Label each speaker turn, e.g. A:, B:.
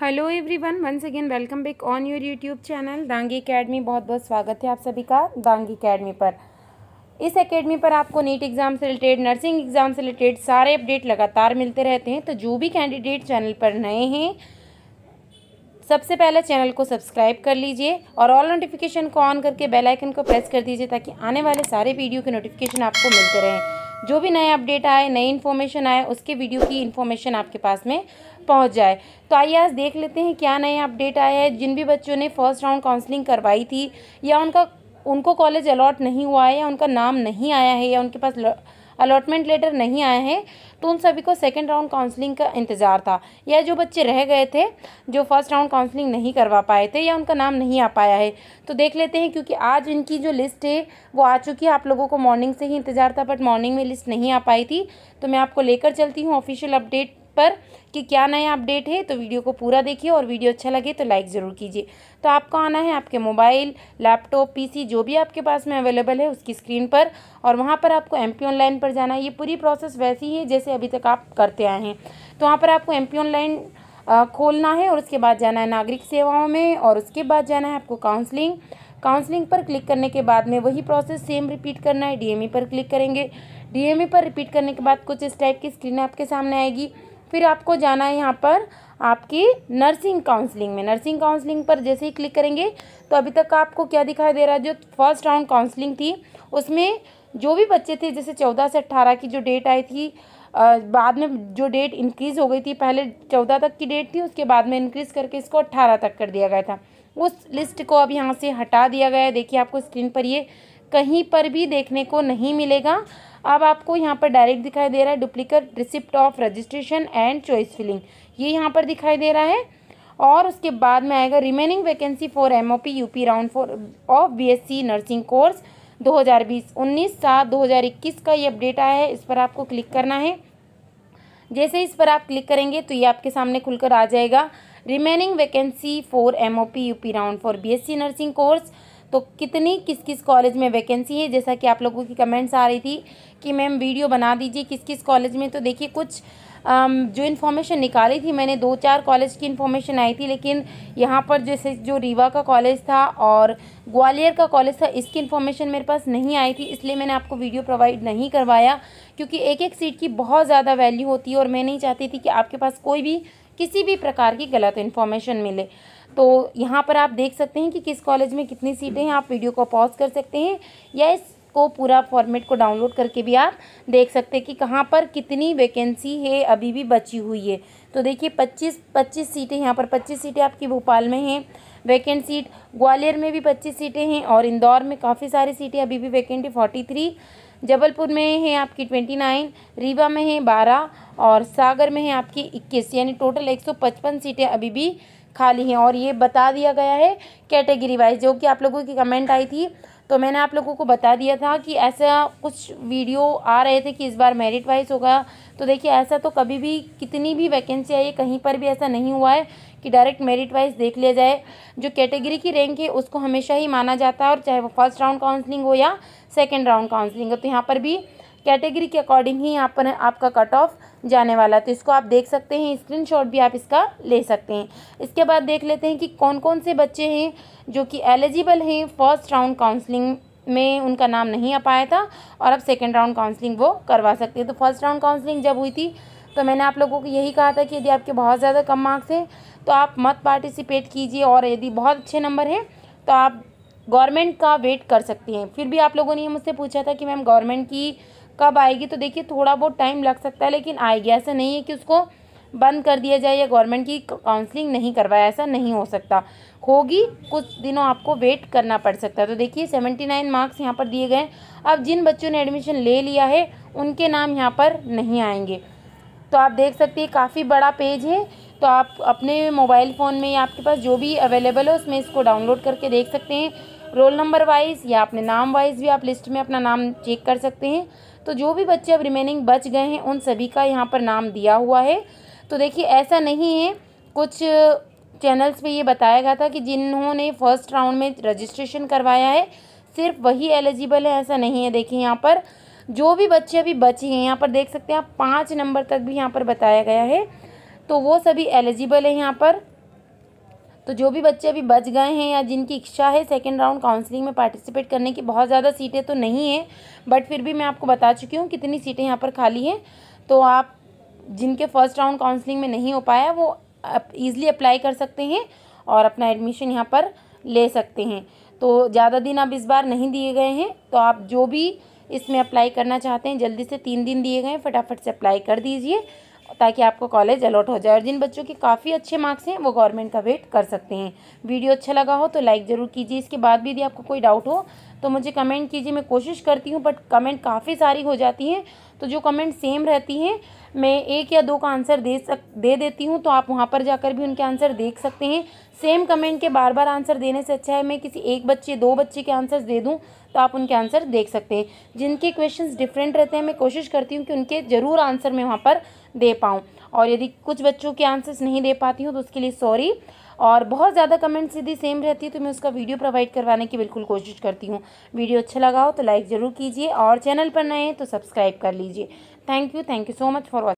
A: hello everyone once again welcome back on your YouTube channel Dangi academy बहुत बहुत स्वागत है आप सभी का दांगी एकेडमी पर इस एकेडमी पर आपको नीट एग्ज़ाम से रिलेटेड नर्सिंग एग्ज़ाम से रिलेटेड सारे अपडेट लगातार मिलते रहते हैं तो जो भी कैंडिडेट चैनल पर नए हैं सबसे पहले चैनल को सब्सक्राइब कर लीजिए और ऑल नोटिफिकेशन को ऑन करके बेलाइकन को प्रेस कर दीजिए ताकि आने वाले सारे वीडियो के नोटिफिकेशन आपको मिलते रहें जो भी नया अपडेट आए नई इन्फॉर्मेशन आए उसके वीडियो की इन्फॉर्मेशन आपके पास में पहुंच जाए तो आइए आज देख लेते हैं क्या नया अपडेट आया है जिन भी बच्चों ने फर्स्ट राउंड काउंसलिंग करवाई थी या उनका उनको कॉलेज अलॉट नहीं हुआ है या उनका नाम नहीं आया है या उनके पास ल... अलॉटमेंट लेटर नहीं आए हैं तो उन सभी को सेकेंड राउंड काउंसलिंग का इंतज़ार था या जो बच्चे रह गए थे जो फर्स्ट राउंड काउंसलिंग नहीं करवा पाए थे या उनका नाम नहीं आ पाया है तो देख लेते हैं क्योंकि आज इनकी जो लिस्ट है वो आ चुकी है आप लोगों को मॉर्निंग से ही इंतज़ार था बट मॉर्निंग में लिस्ट नहीं आ पाई थी तो मैं आपको लेकर चलती हूँ ऑफिशियल अपडेट पर कि क्या नया अपडेट है तो वीडियो को पूरा देखिए और वीडियो अच्छा लगे तो लाइक ज़रूर कीजिए तो आपको आना है आपके मोबाइल लैपटॉप पीसी जो भी आपके पास में अवेलेबल है उसकी स्क्रीन पर और वहाँ पर आपको एम ऑनलाइन पर जाना है ये पूरी प्रोसेस वैसी ही है जैसे अभी तक आप करते आए हैं तो वहाँ पर आपको एम ऑनलाइन खोलना है और उसके बाद जाना है नागरिक सेवाओं में और उसके बाद जाना है आपको काउंसलिंग काउंसलिंग पर क्लिक करने के बाद में वही प्रोसेस सेम रिपीट करना है डीएमई पर क्लिक करेंगे डीएमई पर रिपीट करने के बाद कुछ इस टाइप की स्क्रीन आपके सामने आएगी फिर आपको जाना है यहाँ पर आपकी नर्सिंग काउंसलिंग में नर्सिंग काउंसलिंग पर जैसे ही क्लिक करेंगे तो अभी तक आपको क्या दिखाई दे रहा है जो फर्स्ट राउंड काउंसलिंग थी उसमें जो भी बच्चे थे जैसे चौदह से अट्ठारह की जो डेट आई थी बाद में जो डेट इंक्रीज़ हो गई थी पहले चौदह तक की डेट थी उसके बाद में इंक्रीज़ करके इसको अट्ठारह तक कर दिया गया था उस लिस्ट को अब यहाँ से हटा दिया गया है देखिए आपको स्क्रीन पर ये कहीं पर भी देखने को नहीं मिलेगा अब आपको यहाँ पर डायरेक्ट दिखाई दे रहा है duplicate receipt of registration and choice filling ये यहाँ पर दिखाई दे रहा है और उसके बाद में आएगा remaining vacancy for M UP round four of BSc nursing course 2020 19 सात 2021 का ये अपडेट आया है इस पर आपको क्लिक करना है जैसे इस पर आप क्लिक करेंगे तो ये आपके सामने खुलकर आ जाएगा remaining vacancy for U UP round four B nursing course तो कितनी किस किस कॉलेज में वैकेंसी है जैसा कि आप लोगों की कमेंट्स आ रही थी कि मैम वीडियो बना दीजिए किस किस कॉलेज में तो देखिए कुछ um, जो इन्फॉर्मेशन निकाली थी मैंने दो चार कॉलेज की इन्फॉर्मेशन आई थी लेकिन यहाँ पर जैसे जो रीवा का कॉलेज था और ग्वालियर का कॉलेज था इसकी इन्फॉर्मेशन मेरे पास नहीं आई थी इसलिए मैंने आपको वीडियो प्रोवाइड नहीं करवाया क्योंकि एक एक सीट की बहुत ज़्यादा वैल्यू होती है और मैं नहीं चाहती थी कि आपके पास कोई भी किसी भी प्रकार की गलत इन्फॉर्मेशन मिले तो यहाँ पर आप देख सकते हैं कि किस कॉलेज में कितनी सीटें हैं आप वीडियो को पॉज कर सकते हैं या इसको पूरा फॉर्मेट को डाउनलोड करके भी आप देख सकते हैं कि कहाँ पर कितनी वैकेंसी है अभी भी बची हुई है तो देखिए पच्चीस पच्चीस सीटें यहाँ पर पच्चीस सीटें आपकी भोपाल में हैं वैकेंट सीट ग्वालियर में भी पच्चीस सीटें हैं और इंदौर में काफ़ी सारी सीटें अभी भी वैकेंट है फोर्टी जबलपुर में है आपकी ट्वेंटी नाइन रीवा में है बारह और सागर में है आपकी इक्कीस यानी टोटल एक सौ पचपन सीटें अभी भी खाली हैं और ये बता दिया गया है कैटेगरी वाइज जो कि आप लोगों की कमेंट आई थी तो मैंने आप लोगों को बता दिया था कि ऐसा कुछ वीडियो आ रहे थे कि इस बार मेरिट वाइज होगा तो देखिए ऐसा तो कभी भी कितनी भी वैकेंसी आई है कहीं पर भी ऐसा नहीं हुआ है कि डायरेक्ट मेरिट वाइज देख लिया जाए जो कैटेगरी की रैंक है उसको हमेशा ही माना जाता है और चाहे वो फर्स्ट राउंड काउंसलिंग हो या सेकेंड राउंड काउंसलिंग हो तो यहाँ पर भी कैटेगरी के अकॉर्डिंग ही यहाँ पर आपका कट ऑफ जाने वाला तो इसको आप देख सकते हैं स्क्रीनशॉट भी आप इसका ले सकते हैं इसके बाद देख लेते हैं कि कौन कौन से बच्चे हैं जो कि एलिजिबल हैं फर्स्ट राउंड काउंसलिंग में उनका नाम नहीं आ पाया था और अब सेकेंड राउंड काउंसलिंग वो करवा सकते हैं तो फर्स्ट राउंड काउंसलिंग जब हुई थी तो मैंने आप लोगों को यही कहा था कि यदि आपके बहुत ज़्यादा कम मार्क्स हैं तो आप मत पार्टिसिपेट कीजिए और यदि बहुत अच्छे नंबर हैं तो आप गवर्नमेंट का वेट कर सकती हैं फिर भी आप लोगों ने मुझसे पूछा था कि मैम गवर्नमेंट की कब आएगी तो देखिए थोड़ा बहुत टाइम लग सकता है लेकिन आएगी ऐसा नहीं है कि उसको बंद कर दिया जाए या गवर्नमेंट की काउंसलिंग नहीं करवाया ऐसा नहीं हो सकता होगी कुछ दिनों आपको वेट करना पड़ सकता है तो देखिए सेवेंटी नाइन मार्क्स यहाँ पर दिए गए हैं अब जिन बच्चों ने एडमिशन ले लिया है उनके नाम यहाँ पर नहीं आएंगे तो आप देख सकते हैं काफ़ी बड़ा पेज है तो आप अपने मोबाइल फ़ोन में या आपके पास जो भी अवेलेबल हो उसमें इसको डाउनलोड करके देख सकते हैं रोल नंबर वाइज या अपने नाम वाइज भी आप लिस्ट में अपना नाम चेक कर सकते हैं तो जो भी बच्चे अब रिमेनिंग बच गए हैं उन सभी का यहाँ पर नाम दिया हुआ है तो देखिए ऐसा नहीं है कुछ चैनल्स पे ये बताया गया था कि जिन्होंने फर्स्ट राउंड में रजिस्ट्रेशन करवाया है सिर्फ वही एलिजिबल है ऐसा नहीं है देखिए यहाँ पर जो भी बच्चे अभी बचे हैं यहाँ पर देख सकते हैं आप पाँच नंबर तक भी यहाँ पर बताया गया है तो वो सभी एलिजिबल है यहाँ पर तो जो भी बच्चे अभी बच गए हैं या जिनकी इच्छा है सेकेंड राउंड काउंसलिंग में पार्टिसिपेट करने की बहुत ज़्यादा सीटें तो नहीं हैं बट फिर भी मैं आपको बता चुकी हूँ कितनी सीटें यहाँ पर खाली हैं तो आप जिनके फर्स्ट राउंड काउंसलिंग में नहीं हो पाया वो ईज़िली अप्लाई कर सकते हैं और अपना एडमिशन यहाँ पर ले सकते हैं तो ज़्यादा दिन अब इस बार नहीं दिए गए हैं तो आप जो भी इसमें अप्लाई करना चाहते हैं जल्दी से तीन दिन दिए गए हैं फटाफट से अप्लाई कर दीजिए ताकि आपको कॉलेज अलॉट हो जाए और जिन बच्चों के काफ़ी अच्छे मार्क्स हैं वो गवर्नमेंट का वेट कर सकते हैं वीडियो अच्छा लगा हो तो लाइक ज़रूर कीजिए इसके बाद भी यदि आपको कोई डाउट हो तो मुझे कमेंट कीजिए मैं कोशिश करती हूँ बट कमेंट काफ़ी सारी हो जाती हैं तो जो कमेंट सेम रहती हैं मैं एक या दो का आंसर दे सक दे देती हूँ तो आप वहाँ पर जाकर भी उनके आंसर देख सकते हैं सेम कमेंट के बार बार आंसर देने से अच्छा है मैं किसी एक बच्चे दो बच्चे के आंसर्स दे दूँ तो आप उनके आंसर देख सकते हैं जिनके क्वेश्चंस डिफरेंट रहते हैं मैं कोशिश करती हूँ कि उनके ज़रूर आंसर मैं वहाँ पर दे पाऊँ और यदि कुछ बच्चों के आंसर्स नहीं दे पाती हूँ तो उसके लिए सॉरी और बहुत ज़्यादा कमेंट्स यदि सेम रहती है तो मैं उसका वीडियो प्रोवाइड करवाने की बिल्कुल कोशिश करती हूँ वीडियो अच्छा लगा हो तो लाइक ज़रूर कीजिए और चैनल पर नए हैं तो सब्सक्राइब कर लीजिए thank you thank you so much for